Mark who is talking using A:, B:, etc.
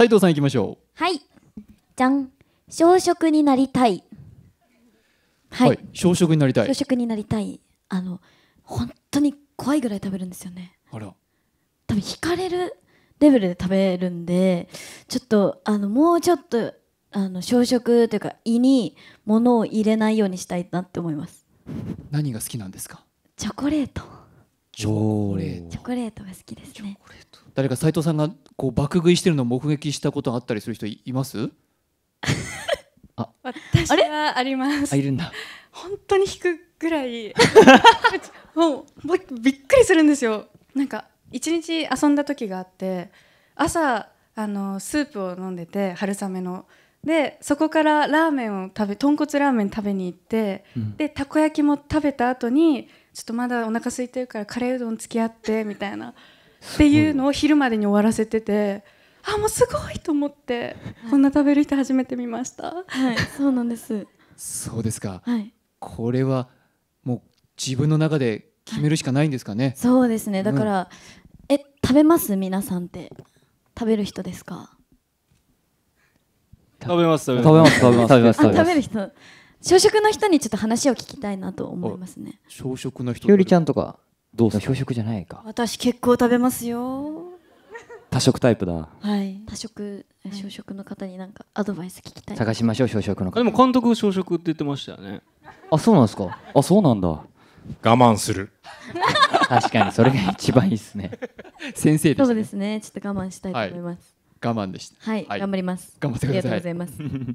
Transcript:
A: 斉藤さん行きましょう
B: はいじゃん小食になりたい
A: はい、はい、小食になりたい小
B: 食になりたいあの本当に怖いぐらい食べるんですよねあら多分惹かれるレベルで食べるんでちょっとあのもうちょっとあの小食というか胃に物を入れないようにしたいなって思います
A: 何が好きなんですか
B: チョコレート
A: チョコレートチ
B: ョコレートが好きですね
A: 誰か斉藤さんがこう爆食いしてるのを目撃したことあったりする人います
B: あ
C: 私はありますあいるんだ本当に引くぐらい もうびっくりするんですよなんか一日遊んだ時があって朝あのスープを飲んでて春雨のでそこからラーメンを食べ豚骨ラーメン食べに行って、うん、でたこ焼きも食べた後にちょっとまだお腹空いてるからカレーうどん付き合ってみたいなっていうのを昼までに終わらせてて。あもうすごいと思って、はい、こんな食べる人初めて見ました。はい、そうなんです。
A: そうですか。はい、これはもう自分の中で決めるしかないんですかね。は
B: い、そうですね。だから、うん、え食べます皆さんって食べる人ですか。
A: 食べます食べます食べます食べます食べ
B: る人小食の人にちょっと話を聞きたいなと思いますね
A: 小食の人ひよりちゃんとかどう小食じゃないか
B: 私結構食べますよ
A: 多食タイプだ
B: はい多食小食の方になんかアドバイス聞きたい探
A: しましょう小食の方でも監督小食って言ってましたよねあそうなんですかあそうなんだ我慢する 確かにそれが一番いいですね 先生ですねそう
B: ですねちょっと我慢したいと思います、
A: はい我慢でした。はい、はい、頑張ります。頑張ってください。ありがとうございます。